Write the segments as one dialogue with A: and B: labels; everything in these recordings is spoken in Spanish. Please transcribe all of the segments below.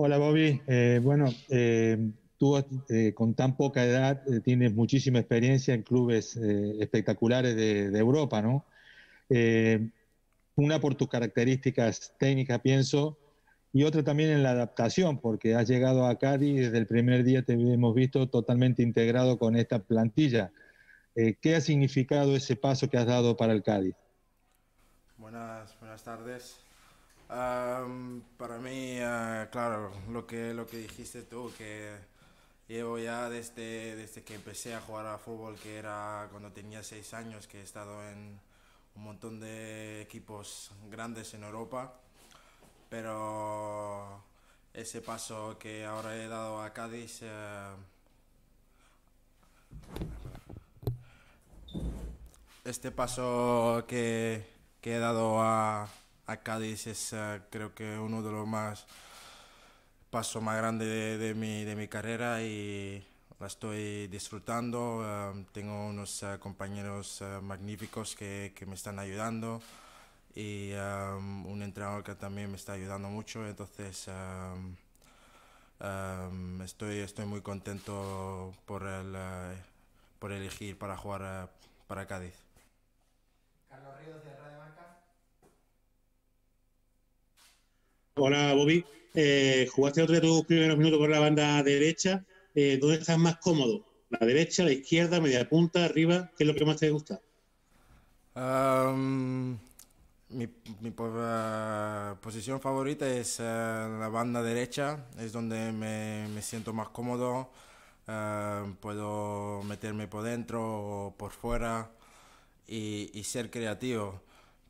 A: Hola Bobby, eh, bueno, eh, tú eh, con tan poca edad tienes muchísima experiencia en clubes espectaculares de, Europa, ¿no? una por tus características técnicas, pienso, y otra también en la adaptación, porque has llegado a Cádiz y desde el primer día te hemos visto totalmente integrado con esta plantilla. ¿Qué ha significado ese paso que has dado para el Cádiz? Buenas, buenas tardes para mí, ah, claro, lo que, lo que dijiste tú, que llevo ya desde, desde que empecé a jugar a fútbol, que era cuando tenía seis años, que he estado en un montón de equipos grandes en Europa, pero ese paso que ahora he dado a Cádiz... Eh, este paso que, que he dado a, Cádiz es es ah, creo que uno de los más pasos más grandes de, mi, de mi carrera y la estoy disfrutando. Ah, tengo unos ah, compañeros magníficos que, que, me están ayudando y un entrenador que también me está ayudando mucho. Entonces, estoy, estoy muy contento por, por elegir para jugar para Cádiz. Carlos Ríos
B: Hola, Bobby.
A: Eh, jugaste otro de tus primeros minutos con la banda derecha. Eh, ¿Dónde estás más cómodo? ¿La derecha, la izquierda, media punta, arriba? ¿Qué es lo que más te gusta? mi, pues, ah, posición favorita es ah, la banda derecha. Es donde me, siento más cómodo. Ah, puedo meterme por dentro o por fuera y, ser creativo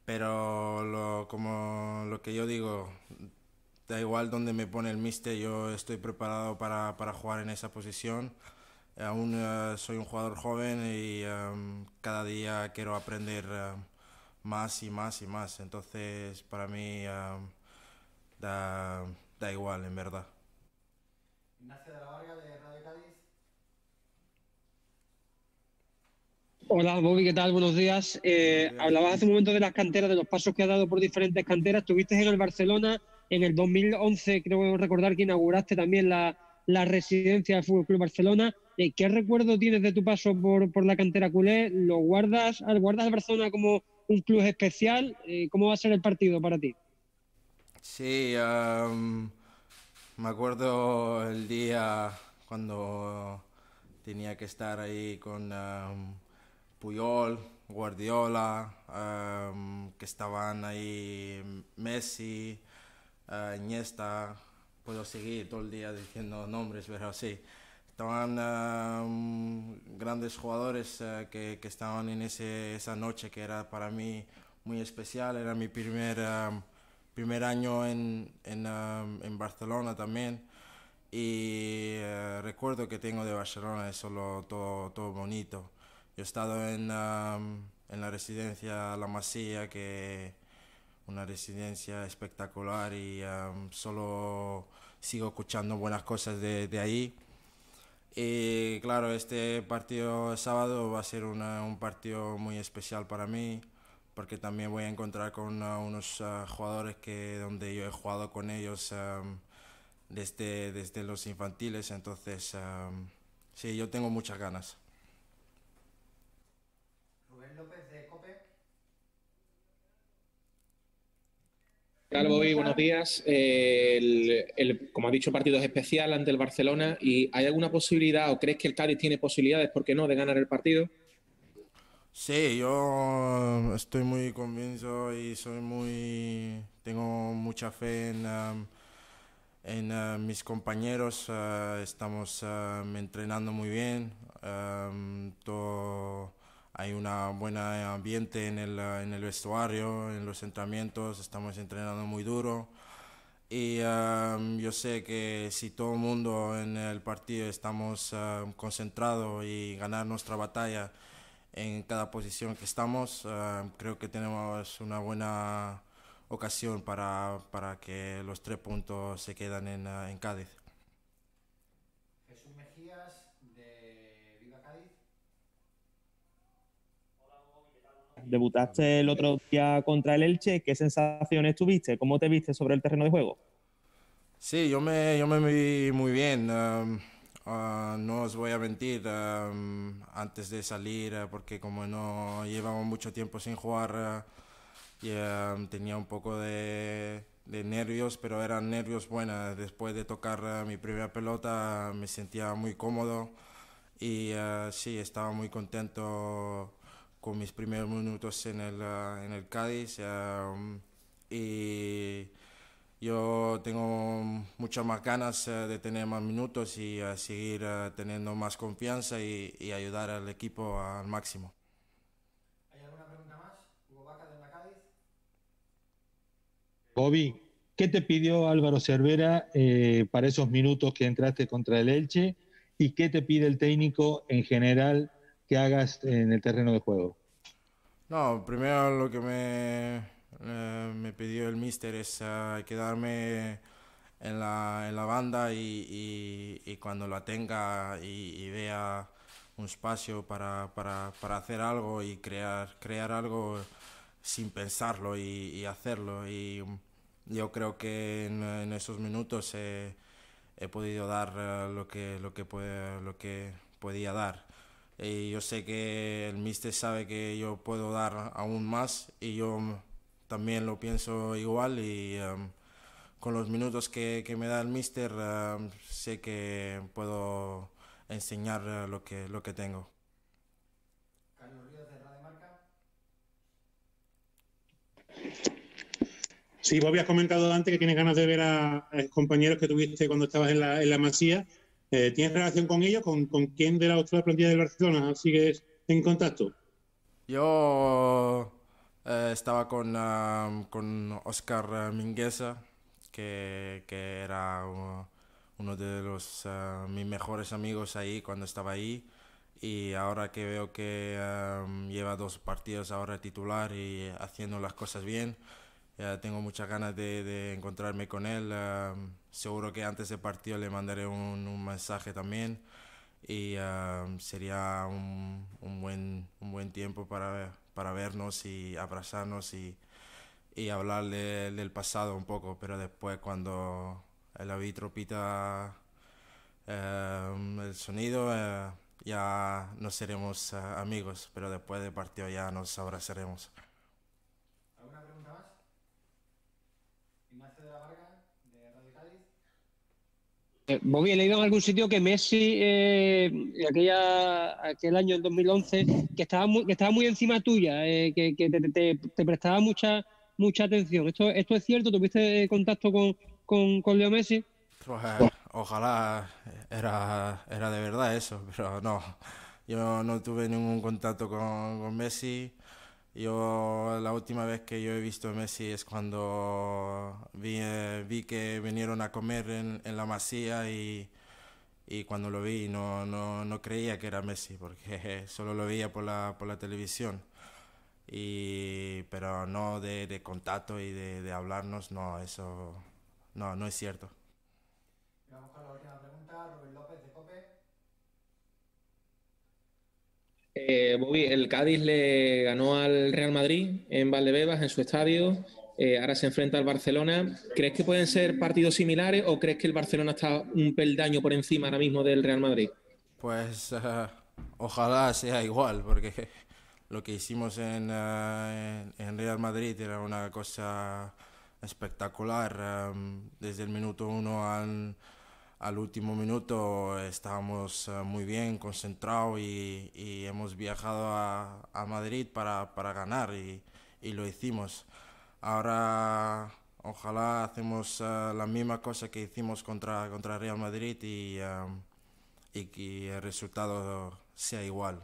A: pero como lo que yo digo, da este, igual donde me pone el míster, yo estoy preparado para, para jugar en esa posición. Aún eh, soy un jugador joven y em, cada día quiero aprender em, más y más y más. Entonces, para mí em, da, da, igual, en verdad. la de Radio Cádiz. Hola, Bobby, ¿qué tal? Buenos eh, días. hablabas hace un momento de las canteras, de los pasos que has dado por diferentes canteras. Tuviste en el Barcelona en el 2011 creo recordar que inauguraste también la, residencia del FC Barcelona. Eh, ¿Qué recuerdo tienes de tu paso por, la cantera culé? ¿Lo guardas, ah, guardas el Barcelona como un club especial? Eh, ¿Cómo va a ser el partido para ti? Sí, me acuerdo el día cuando tenía que estar ahí con Puyol, Guardiola, que estaban ahí Messi uh, Iniesta, puedo seguir todo el día diciendo nombres, pero sí, estaban grandes jugadores ah, que, estaban en ese, esa noche que era para mí muy especial, era mi primer, primer año en, en, en, Barcelona también. Y eh, recuerdo que tengo de Barcelona es solo todo, bonito. Yo he estado en, en la residencia La Masía, que una residencia espectacular y solo sigo escuchando buenas cosas de, de, ahí. Y claro, este partido sábado va a ser un partido muy especial para mí porque también voy a encontrar con unos jugadores que donde yo he jugado con ellos desde, desde los infantiles, entonces sí, yo tengo muchas ganas. Rubén López. ¿Qué Buenos días. como ha dicho, partido es especial ante el Barcelona. ¿Y hay alguna posibilidad o crees que el Cádiz tiene posibilidades, por qué no, de ganar el partido? Sí, yo estoy muy convencido y soy muy. Tengo mucha fe en, um, uh, mis compañeros. Uh, estamos um, entrenando muy bien. Um, todo hay un buen eh, ambiente eh, en el, vestuario, en los entrenamientos, estamos entrenando muy duro. Y em, yo sé que si todo el mundo en el partido estamos em, concentrados y ganar nuestra batalla en cada posición que estamos, em, creo que tenemos una buena ocasión para, que los tres puntos se quedan en eh, Cádiz. Debutaste el otro día contra el Elche. ¿Qué sensaciones tuviste? ¿Cómo te viste sobre el terreno de juego? Sí, yo me, yo me vi muy bien. Um, ah, no os voy a mentir. Um, antes de salir, ah, porque como no llevamos mucho tiempo sin jugar, ah, um, tenía un poco de, de, nervios, pero eran nervios buenos. Después de tocar mi primera pelota, me sentía muy cómodo y sí, estaba muy contento con mis primeros minutos en el, ah, en el Cádiz. Mm, y yo tengo muchas más ganas de tener más minutos y seguir ah, teniendo más confianza y, ayudar al equipo al máximo. ¿Hay alguna pregunta más? Hugo Vaca de la Cádiz. Bobby, ¿qué te pidió Álvaro Cervera eh, para esos minutos que entraste contra el Elche? ¿Y qué te pide el técnico en general que hagas en el terreno de juego? No, primero lo que me, eh, me pidió el mister es ah, quedarme en la, banda y, cuando la tenga y, vea un espacio para, hacer algo y crear, crear algo sin pensarlo y, hacerlo. Y yo creo que en, esos minutos he, podido dar eh, lo, que, lo, que, lo que podía dar y eh, yo sé que el mister sabe que yo puedo dar aún más y yo también lo pienso igual y em, con los minutos que, que, me da el mister em, sé que puedo enseñar eh, lo, que, lo que tengo. Sí, vos habías comentado antes que tienes ganas de ver a, a compañeros que tuviste cuando estabas en la, en la Masía. Eh, ¿Tienes relación con ellos? ¿Con, quién de la otra plantilla del Barcelona sigues en contacto? Yo eh, estaba con, con Oscar eh, Mingueza, que, era uh, uno de los, mis mejores amigos ahí cuando estaba ahí. Y ahora que veo que lleva dos partidos ahora titular y haciendo las cosas bien, tengo muchas ganas de, encontrarme con él. Ah, seguro que antes del partido le mandaré un, mensaje también. Y ah, sería un, buen, tiempo para, vernos y abrazarnos y, y hablar del pasado un poco. Pero después cuando el árbitro pita eh, el sonido, eh, ya nos seremos ah, amigos. Pero después de partido ya nos abrazaremos. Ignacio de la de Radio Cádiz. he eh, leído en algún sitio que Messi, eh, aquella, aquel año, en 2011, que estaba muy, estaba muy encima tuya, eh, que, te, prestaba mucha mucha atención. ¿Esto, esto es cierto? ¿Tuviste contacto con, Leo Messi? Pues, ojalá era, era de verdad eso, pero no. Yo no tuve ningún contacto con, Messi. Yo la última vez que yo he visto a Messi es cuando Vi, eh, vi que vinieron a comer en, en la masía y, y, cuando lo vi no, no, no, creía que era Messi porque solo lo veía por la, por la televisión. Y, pero no de, de contacto y de, de, hablarnos, no, eso no, no es cierto. Vamos con la última pregunta, Rubén López de Cope. Eh, el Cádiz le ganó al Real Madrid en Valdebebas, en su estadio. Eh, ahora se enfrenta al Barcelona. ¿Crees que pueden ser partidos similares o crees que el Barcelona está un peldaño por encima ahora mismo del Real Madrid? Pues eh, ojalá sea igual, porque lo que hicimos eh, en, Real Madrid era una cosa espectacular. Em, desde el minuto uno al, último minuto estábamos muy bien concentrados y, hemos viajado a, Madrid para, ganar y, lo hicimos. Ahora ojalá hacemos eh, la misma cosa que hicimos contra, contra Real Madrid y, eh, y que el resultado sea igual.